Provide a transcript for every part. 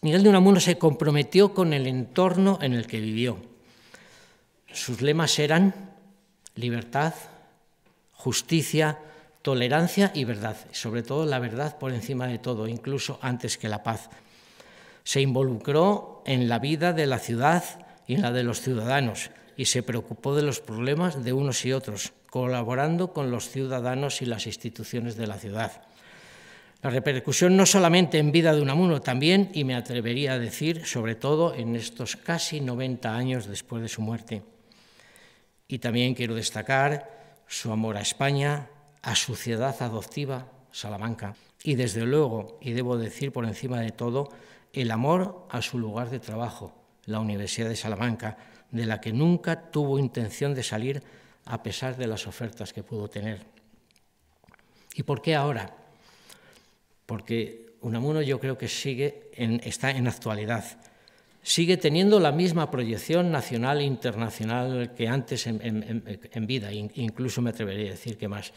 Miguel de Unamuno se comprometió con el entorno en el que vivió. Sus lemas eran libertad, justicia, tolerancia y verdad, sobre todo la verdad por encima de todo, incluso antes que la paz. Se involucró en la vida de la ciudad y en la de los ciudadanos y se preocupó de los problemas de unos y otros, colaborando con los ciudadanos y las instituciones de la ciudad. La repercusión no solamente en vida de Unamuno, también, y me atrevería a decir, sobre todo en estos casi 90 años después de su muerte. Y también quiero destacar su amor a España, a su ciudad adoptiva, Salamanca, y desde luego, y debo decir por encima de todo, el amor a su lugar de trabajo, la Universidad de Salamanca, de la que nunca tuvo intención de salir a pesar de las ofertas que pudo tener. ¿Y por qué ahora? porque Unamuno yo creo que sigue está en actualidad, sigue teniendo la misma proyección nacional e internacional que antes en, vida, incluso me atrevería a decir que más.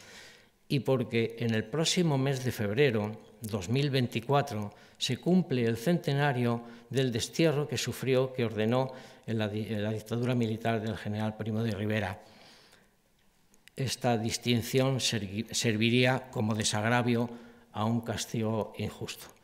Y porque en el próximo mes de febrero, 2024, se cumple el centenario del destierro que sufrió, que ordenó la, la dictadura militar del general Primo de Rivera. Esta distinción serviría como desagravio a un castigo injusto.